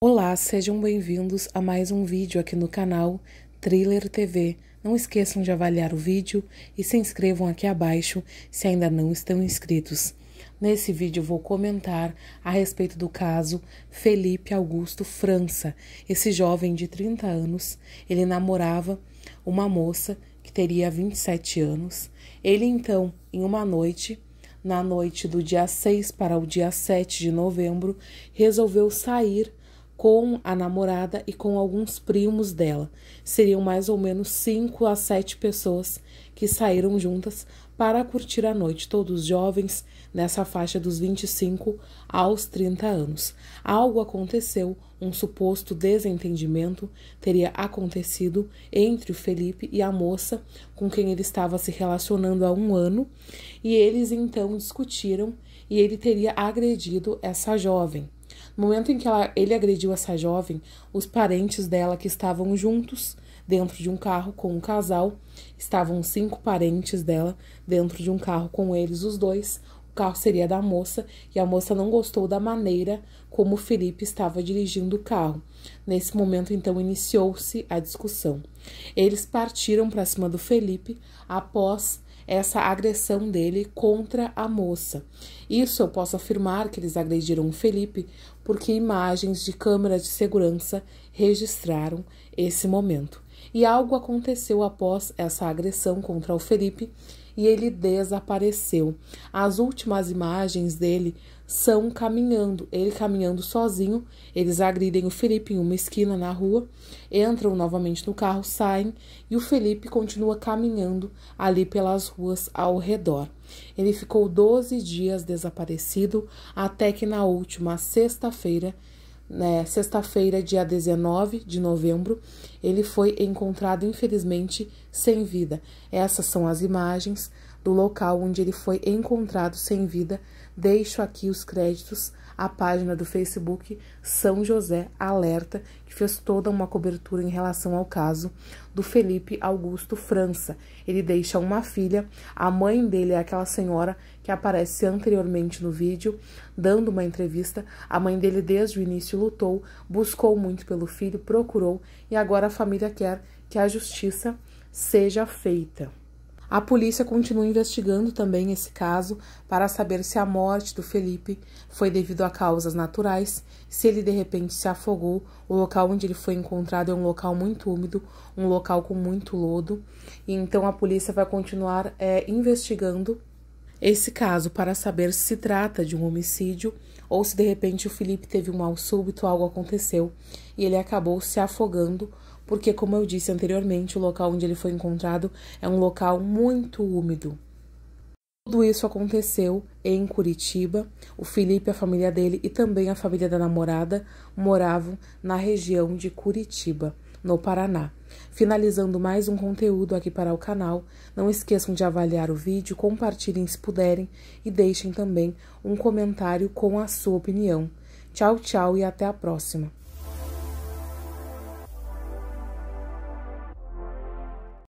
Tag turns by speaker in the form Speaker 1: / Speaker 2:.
Speaker 1: Olá, sejam bem-vindos a mais um vídeo aqui no canal Thriller TV. Não esqueçam de avaliar o vídeo e se inscrevam aqui abaixo se ainda não estão inscritos. Nesse vídeo vou comentar a respeito do caso Felipe Augusto França. Esse jovem de 30 anos, ele namorava uma moça que teria 27 anos. Ele então, em uma noite, na noite do dia 6 para o dia 7 de novembro, resolveu sair com a namorada e com alguns primos dela. Seriam mais ou menos cinco a sete pessoas que saíram juntas para curtir a noite, todos jovens, nessa faixa dos 25 aos 30 anos. Algo aconteceu, um suposto desentendimento teria acontecido entre o Felipe e a moça com quem ele estava se relacionando há um ano, e eles então discutiram e ele teria agredido essa jovem. No momento em que ela, ele agrediu essa jovem, os parentes dela que estavam juntos dentro de um carro com um casal, estavam cinco parentes dela dentro de um carro com eles, os dois. O carro seria da moça e a moça não gostou da maneira como Felipe estava dirigindo o carro. Nesse momento, então, iniciou-se a discussão. Eles partiram para cima do Felipe após essa agressão dele contra a moça. Isso eu posso afirmar que eles agrediram o Felipe, porque imagens de câmeras de segurança registraram esse momento. E algo aconteceu após essa agressão contra o Felipe e ele desapareceu. As últimas imagens dele são caminhando, ele caminhando sozinho. Eles agridem o Felipe em uma esquina na rua, entram novamente no carro, saem e o Felipe continua caminhando ali pelas ruas ao redor. Ele ficou 12 dias desaparecido até que na última sexta-feira né, sexta-feira, dia 19 de novembro, ele foi encontrado, infelizmente, sem vida. Essas são as imagens do local onde ele foi encontrado sem vida, deixo aqui os créditos à página do Facebook São José Alerta, que fez toda uma cobertura em relação ao caso do Felipe Augusto França. Ele deixa uma filha, a mãe dele é aquela senhora que aparece anteriormente no vídeo, dando uma entrevista. A mãe dele, desde o início, lutou, buscou muito pelo filho, procurou e agora a família quer que a justiça seja feita. A polícia continua investigando também esse caso para saber se a morte do Felipe foi devido a causas naturais, se ele de repente se afogou. O local onde ele foi encontrado é um local muito úmido, um local com muito lodo. E então a polícia vai continuar é, investigando esse caso para saber se se trata de um homicídio ou se de repente o Felipe teve um mal súbito, algo aconteceu e ele acabou se afogando porque, como eu disse anteriormente, o local onde ele foi encontrado é um local muito úmido. Tudo isso aconteceu em Curitiba. O Felipe, a família dele e também a família da namorada moravam na região de Curitiba, no Paraná. Finalizando mais um conteúdo aqui para o canal, não esqueçam de avaliar o vídeo, compartilhem se puderem e deixem também um comentário com a sua opinião. Tchau, tchau e até a próxima!